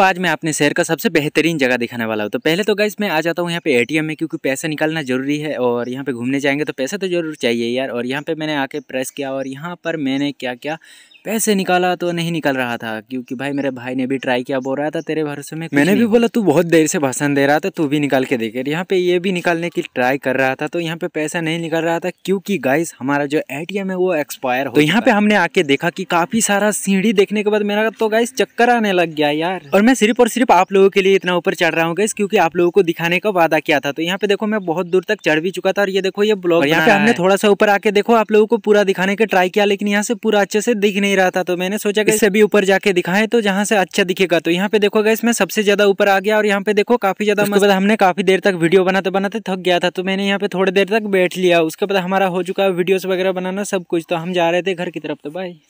दोस्तों आज मैं अपने शहर का सबसे बेहतरीन जगह दिखाने वाला हूँ तो पहले तो गाइस मैं आ जाता हूँ यहाँ पे एटीएम में क्योंकि पैसा निकालना जरूरी है और यहाँ पे घूमने जाएंगे तो पैसा तो जरूर चाहिए यार और यहाँ पे मैंने आके प्रेस किया और यहाँ पर मैंने क्या क्या पैसे निकाला तो नहीं निकल रहा था क्योंकि भाई मेरे भाई ने भी ट्राई किया बोल रहा था तेरे भरोसे में मैंने भी बोला तू बहुत देर से भाषण दे रहा था तू भी निकाल के देखे यहाँ पे ये भी निकालने की ट्राई कर रहा था तो यहाँ पे पैसा नहीं निकल रहा था क्योंकि गाइस हमारा जो एटीएम है वो एक्सपायर हो तो यहाँ पे हमने आके देखा की काफी सारा सीढ़ी देखने के बाद मेरा तो गाइस चक्कर आने लग गया यार और मैं सिर्फ और सिर्फ आप लोगों के लिए इतना ऊपर चढ़ रहा हूँ गाइस क्योंकि आप लोगों को दिखाने का वादा किया था तो यहाँ पे देखो मैं बहुत दूर तक चढ़ भी चुका था और ये देखो ये ब्लॉग यहाँ पे हमने थोड़ा सा ऊपर आके देखो आप लोगों को पूरा दिखाने का ट्राई किया लेकिन यहाँ से पूरा अच्छे से दिख नहीं नहीं रहा था तो मैंने सोचा कि इससे भी ऊपर जाके दिखाए तो जहाँ से अच्छा दिखेगा तो यहाँ पे देखो गैस मैं सबसे ज्यादा ऊपर आ गया और यहाँ पे देखो काफी ज्यादा मतलब हमने काफी देर तक वीडियो बनाते बनाते थक गया था तो मैंने यहाँ पे थोड़ी देर तक बैठ लिया उसके बाद हमारा हो चुका है वीडियोस वगैरह बनाना सब कुछ तो हम जा रहे थे घर की तरफ तो भाई